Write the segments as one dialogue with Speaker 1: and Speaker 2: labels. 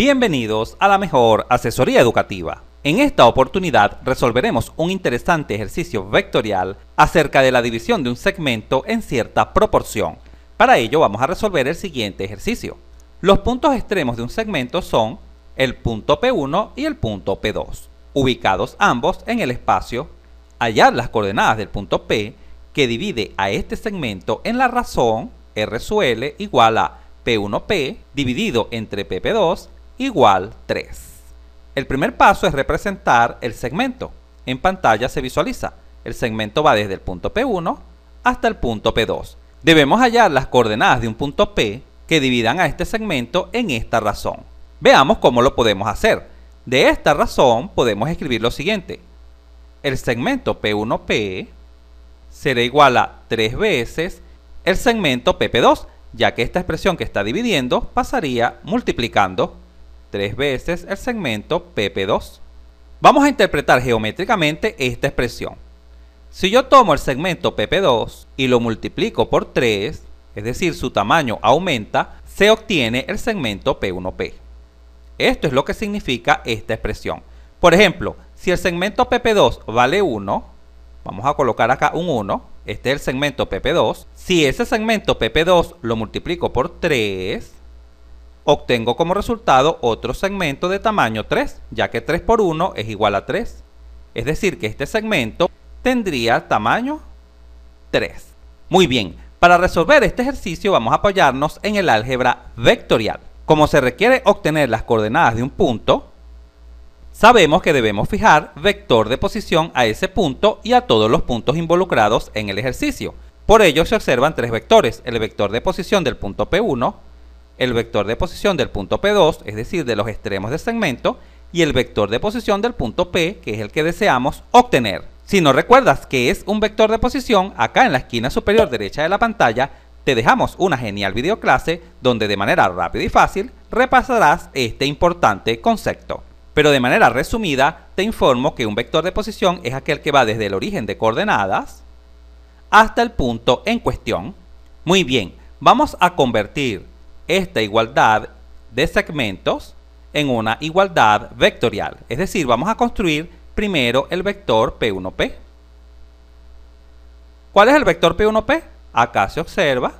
Speaker 1: Bienvenidos a la mejor asesoría educativa. En esta oportunidad resolveremos un interesante ejercicio vectorial acerca de la división de un segmento en cierta proporción. Para ello vamos a resolver el siguiente ejercicio. Los puntos extremos de un segmento son el punto P1 y el punto P2, ubicados ambos en el espacio. Hallar las coordenadas del punto P que divide a este segmento en la razón R igual a P1P dividido entre PP2 igual 3. El primer paso es representar el segmento. En pantalla se visualiza. El segmento va desde el punto P1 hasta el punto P2. Debemos hallar las coordenadas de un punto P que dividan a este segmento en esta razón. Veamos cómo lo podemos hacer. De esta razón podemos escribir lo siguiente. El segmento P1P será igual a 3 veces el segmento PP2, ya que esta expresión que está dividiendo pasaría multiplicando tres veces el segmento PP2. Vamos a interpretar geométricamente esta expresión. Si yo tomo el segmento PP2 y lo multiplico por 3, es decir, su tamaño aumenta, se obtiene el segmento P1P. Esto es lo que significa esta expresión. Por ejemplo, si el segmento PP2 vale 1, vamos a colocar acá un 1, este es el segmento PP2. Si ese segmento PP2 lo multiplico por 3, obtengo como resultado otro segmento de tamaño 3, ya que 3 por 1 es igual a 3. Es decir, que este segmento tendría tamaño 3. Muy bien, para resolver este ejercicio vamos a apoyarnos en el álgebra vectorial. Como se requiere obtener las coordenadas de un punto, sabemos que debemos fijar vector de posición a ese punto y a todos los puntos involucrados en el ejercicio. Por ello se observan tres vectores, el vector de posición del punto P1, el vector de posición del punto P2, es decir, de los extremos del segmento, y el vector de posición del punto P, que es el que deseamos obtener. Si no recuerdas que es un vector de posición, acá en la esquina superior derecha de la pantalla, te dejamos una genial videoclase donde de manera rápida y fácil repasarás este importante concepto. Pero de manera resumida, te informo que un vector de posición es aquel que va desde el origen de coordenadas hasta el punto en cuestión. Muy bien, vamos a convertir esta igualdad de segmentos en una igualdad vectorial. Es decir, vamos a construir primero el vector P1P. ¿Cuál es el vector P1P? Acá se observa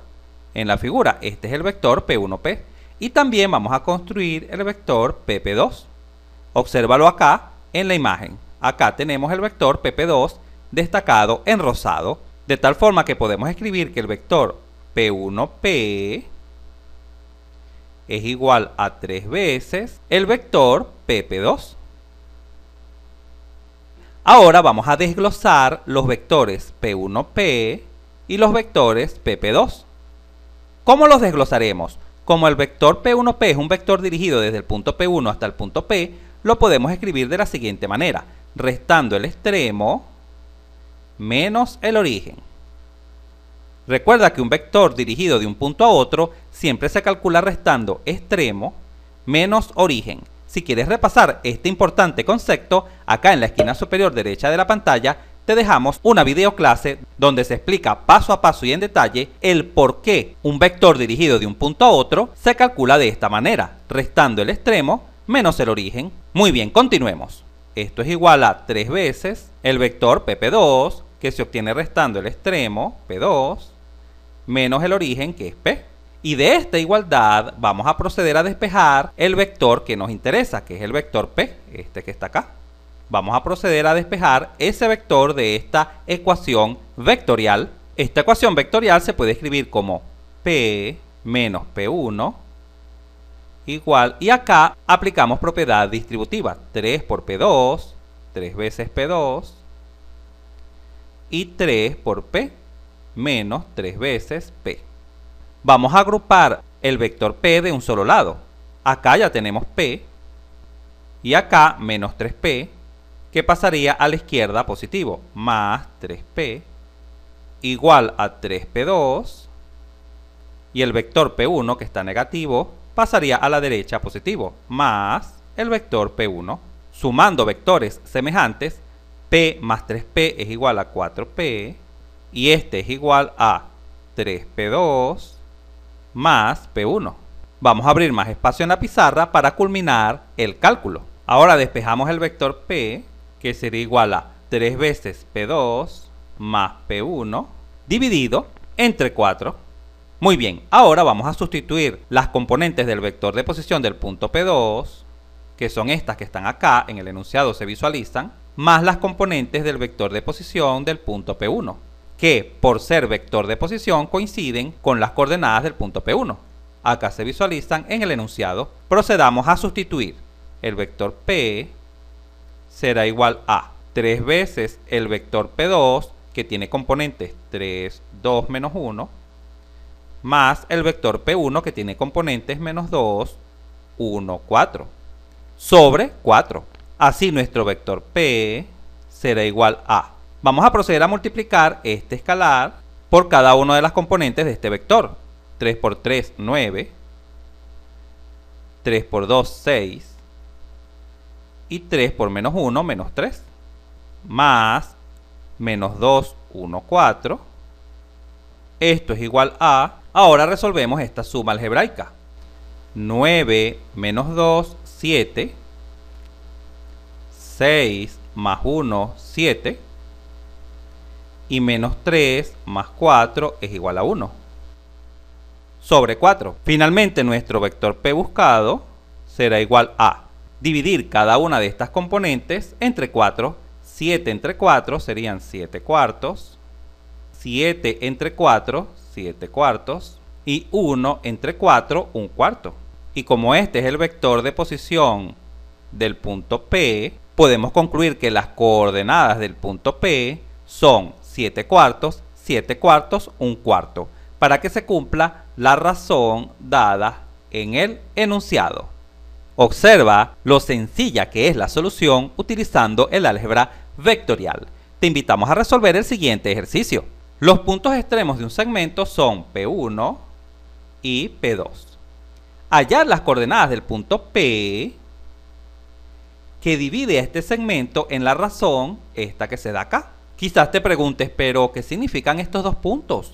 Speaker 1: en la figura. Este es el vector P1P. Y también vamos a construir el vector PP2. Obsérvalo acá en la imagen. Acá tenemos el vector PP2 destacado en rosado, de tal forma que podemos escribir que el vector P1P es igual a tres veces el vector PP2. Ahora vamos a desglosar los vectores P1P y los vectores PP2. ¿Cómo los desglosaremos? Como el vector P1P es un vector dirigido desde el punto P1 hasta el punto P, lo podemos escribir de la siguiente manera, restando el extremo menos el origen. Recuerda que un vector dirigido de un punto a otro siempre se calcula restando extremo menos origen. Si quieres repasar este importante concepto, acá en la esquina superior derecha de la pantalla te dejamos una videoclase donde se explica paso a paso y en detalle el por qué un vector dirigido de un punto a otro se calcula de esta manera, restando el extremo menos el origen. Muy bien, continuemos. Esto es igual a tres veces el vector PP2 que se obtiene restando el extremo P2 menos el origen, que es P. Y de esta igualdad vamos a proceder a despejar el vector que nos interesa, que es el vector P, este que está acá. Vamos a proceder a despejar ese vector de esta ecuación vectorial. Esta ecuación vectorial se puede escribir como P menos P1 igual, y acá aplicamos propiedad distributiva, 3 por P2, 3 veces P2 y 3 por P menos 3 veces P. Vamos a agrupar el vector P de un solo lado. Acá ya tenemos P y acá menos 3P que pasaría a la izquierda positivo. Más 3P igual a 3P2 y el vector P1 que está negativo pasaría a la derecha positivo. Más el vector P1. Sumando vectores semejantes, P más 3P es igual a 4P y este es igual a 3P2 más P1. Vamos a abrir más espacio en la pizarra para culminar el cálculo. Ahora despejamos el vector P, que sería igual a 3 veces P2 más P1 dividido entre 4. Muy bien, ahora vamos a sustituir las componentes del vector de posición del punto P2, que son estas que están acá, en el enunciado se visualizan, más las componentes del vector de posición del punto P1, que por ser vector de posición coinciden con las coordenadas del punto P1. Acá se visualizan en el enunciado. Procedamos a sustituir. El vector P será igual a 3 veces el vector P2, que tiene componentes 3, 2, menos 1, más el vector P1, que tiene componentes menos 2, 1, 4, sobre 4. Así nuestro vector P será igual a Vamos a proceder a multiplicar este escalar por cada una de las componentes de este vector. 3 por 3, 9. 3 por 2, 6. Y 3 por menos 1, menos 3. Más menos 2, 1, 4. Esto es igual a... Ahora resolvemos esta suma algebraica. 9 menos 2, 7. 6 más 1, 7 y menos 3 más 4 es igual a 1 sobre 4. Finalmente nuestro vector P buscado será igual a dividir cada una de estas componentes entre 4. 7 entre 4 serían 7 cuartos. 7 entre 4, 7 cuartos. Y 1 entre 4, 1 cuarto. Y como este es el vector de posición del punto P, podemos concluir que las coordenadas del punto P son 7 cuartos, 7 cuartos, 1 cuarto, para que se cumpla la razón dada en el enunciado. Observa lo sencilla que es la solución utilizando el álgebra vectorial. Te invitamos a resolver el siguiente ejercicio. Los puntos extremos de un segmento son P1 y P2. Hallar las coordenadas del punto P que divide este segmento en la razón, esta que se da acá. Quizás te preguntes, pero ¿qué significan estos dos puntos?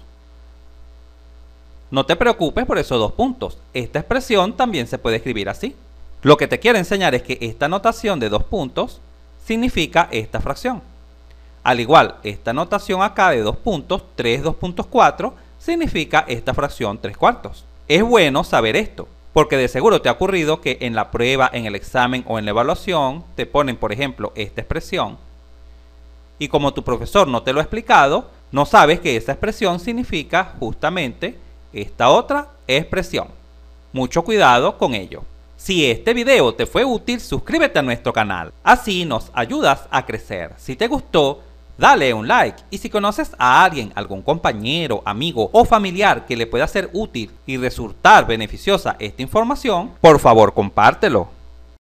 Speaker 1: No te preocupes por esos dos puntos. Esta expresión también se puede escribir así. Lo que te quiero enseñar es que esta notación de dos puntos significa esta fracción. Al igual, esta notación acá de dos puntos, 3 4, significa esta fracción 3 cuartos. Es bueno saber esto, porque de seguro te ha ocurrido que en la prueba, en el examen o en la evaluación te ponen, por ejemplo, esta expresión y como tu profesor no te lo ha explicado, no sabes que esa expresión significa justamente esta otra expresión. Mucho cuidado con ello. Si este video te fue útil, suscríbete a nuestro canal. Así nos ayudas a crecer. Si te gustó, dale un like. Y si conoces a alguien, algún compañero, amigo o familiar que le pueda ser útil y resultar beneficiosa esta información, por favor compártelo.